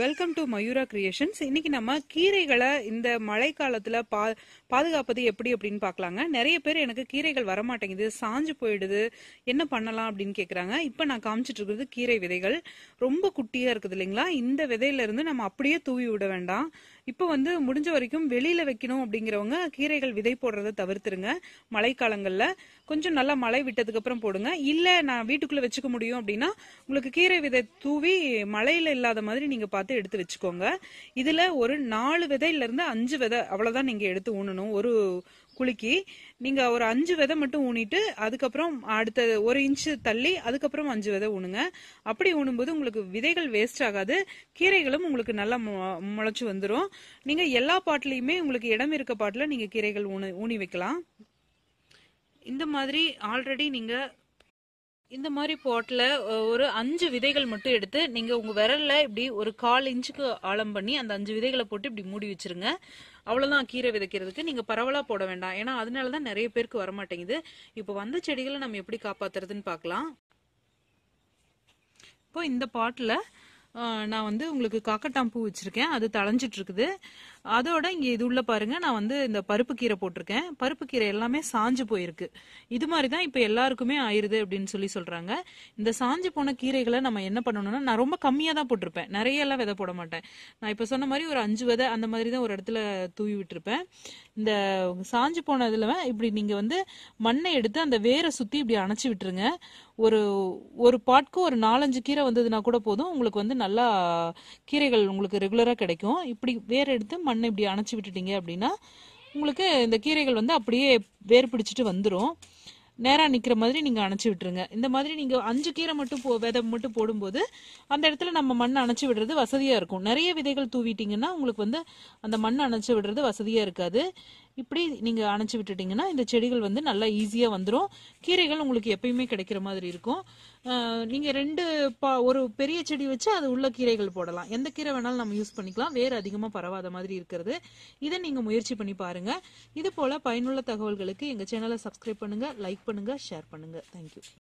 welcome to Mayura creations இன்னைக்கு நம்ம கீரைகளை இந்த மழை காலத்துல பா பாதுகாப்பது எப்படி அப்படின்னு பாக்கலாங்க நிறைய பேர் எனக்கு கீரைகள் வரமாட்டேங்குது சாஞ்சு போயிடுது என்ன பண்ணலாம் அப்படின்னு கேக்குறாங்க இப்ப நான் காமிச்சிட்டு இருக்கிறது கீரை விதைகள் ரொம்ப குட்டியா இருக்குது இல்லைங்களா இந்த விதையில இருந்து நம்ம அப்படியே தூவி விட வேண்டாம் இப்போ வந்து முடிஞ்ச வரைக்கும் வெளியில வைக்கணும் அப்படிங்கிறவங்க கீரைகள் விதை போடுறத தவிர்த்துருங்க மழைக்காலங்களில் கொஞ்சம் நல்லா மழை விட்டதுக்கு அப்புறம் போடுங்க இல்லை நான் வீட்டுக்குள்ள வச்சுக்க முடியும் அப்படின்னா உங்களுக்கு கீரை விதை தூவி மழையில இல்லாத மாதிரி நீங்க பார்த்து எடுத்து வச்சுக்கோங்க இதுல ஒரு நாலு விதையில இருந்து அஞ்சு விதை அவ்வளவுதான் நீங்க எடுத்து ஊனணும் ஒரு குலுக்கி நீங்க ஒரு அஞ்சு விதை மட்டும் ஊனிட்டு அதுக்கப்புறம் அடுத்த ஒரு இன்ச்சு தள்ளி அதுக்கப்புறம் அஞ்சு விதை ஊனுங்க அப்படி ஊனும்போது உங்களுக்கு விதைகள் வேஸ்ட் ஆகாது கீரைகளும் உங்களுக்கு நல்லா முளைச்சு வந்துடும் நீங்க எல்லா பாட்டிலையுமே உங்களுக்கு இடம் இருக்க பாட்டில் நீங்க கீரைகள் ஊனி ஊனி வைக்கலாம் இந்த மாதிரி ஆல்ரெடி நீங்க இந்த மாதிரி பாட்டில் ஒரு அஞ்சு விதைகள் மட்டும் எடுத்து நீங்கள் உங்கள் விரலில் இப்படி ஒரு கால் இன்ச்சுக்கு ஆழம் பண்ணி அந்த அஞ்சு விதைகளை போட்டு இப்படி மூடி வச்சுருங்க அவ்வளோதான் கீரை விதைக்கிறதுக்கு நீங்கள் பரவலாக போட வேண்டாம் ஏன்னா அதனால தான் நிறைய பேருக்கு வரமாட்டேங்குது இப்போ வந்த செடிகளை நம்ம எப்படி காப்பாற்றுறதுன்னு பார்க்கலாம் இப்போ இந்த பாட்டில் நான் வந்து உங்களுக்கு காக்கட்டாம் பூ வச்சுருக்கேன் அது தளைஞ்சிட்டு அதோட இங்க இது உள்ள பாருங்க நான் வந்து இந்த பருப்பு கீரை போட்டிருக்கேன் பருப்பு கீரை எல்லாமே சாஞ்சு போயிருக்கு இது மாதிரி தான் இப்போ எல்லாருக்குமே ஆயிருது அப்படின்னு சொல்லி சொல்றாங்க இந்த சாஞ்சு போன கீரைகளை நம்ம என்ன பண்ணணும்னா நான் ரொம்ப கம்மியாக தான் போட்டிருப்பேன் நிறைய எல்லாம் விதை போட மாட்டேன் நான் இப்போ சொன்ன மாதிரி ஒரு அஞ்சு விதை அந்த மாதிரி தான் ஒரு இடத்துல தூவி விட்டுருப்பேன் இந்த சாஞ்சு போனதுல இப்படி நீங்க வந்து மண்ணை எடுத்து அந்த வேரை சுத்தி இப்படி அணைச்சி விட்டுருங்க ஒரு ஒரு பாட்க்கு ஒரு நாலஞ்சு கீரை வந்ததுன்னா கூட போதும் உங்களுக்கு வந்து நல்லா கீரைகள் உங்களுக்கு ரெகுலரா கிடைக்கும் இப்படி வேற எடுத்து மண் மண்ணை இப்படி அணைச்சி விட்டுட்டீங்க அப்படின்னா உங்களுக்கு இந்த கீரைகள் வந்து அப்படியே வேர் பிடிச்சிட்டு வந்துடும் நேராக நிற்கிற மாதிரி நீங்கள் அணைச்சி விட்டுருங்க இந்த மாதிரி நீங்கள் அஞ்சு கீரை மட்டும் போ விதை மட்டும் போடும்போது அந்த இடத்துல நம்ம மண் அணைச்சி விடுறது வசதியாக இருக்கும் நிறைய விதைகள் தூவிட்டிங்கன்னா உங்களுக்கு வந்து அந்த மண் அணைச்சி விடுறது வசதியாக இருக்காது இப்படி நீங்கள் அணைச்சி விட்டுட்டிங்கன்னா இந்த செடிகள் வந்து நல்லா ஈஸியாக வந்துடும் கீரைகள் உங்களுக்கு எப்பயுமே கிடைக்கிற மாதிரி இருக்கும் நீங்கள் ரெண்டு பா ஒரு பெரிய செடி வச்சு அது உள்ள கீரைகள் போடலாம் எந்த கீரை வேணாலும் நம்ம யூஸ் பண்ணிக்கலாம் வேறு அதிகமாக பரவாத மாதிரி இருக்கிறது இதை நீங்கள் முயற்சி பண்ணி பாருங்கள் இது போல் பயனுள்ள தகவல்களுக்கு எங்கள் சேனலை சப்ஸ்கிரைப் பண்ணுங்கள் லைக் பண்ணுங்கள் ஷேர் பண்ணுங்கள் தேங்க்யூ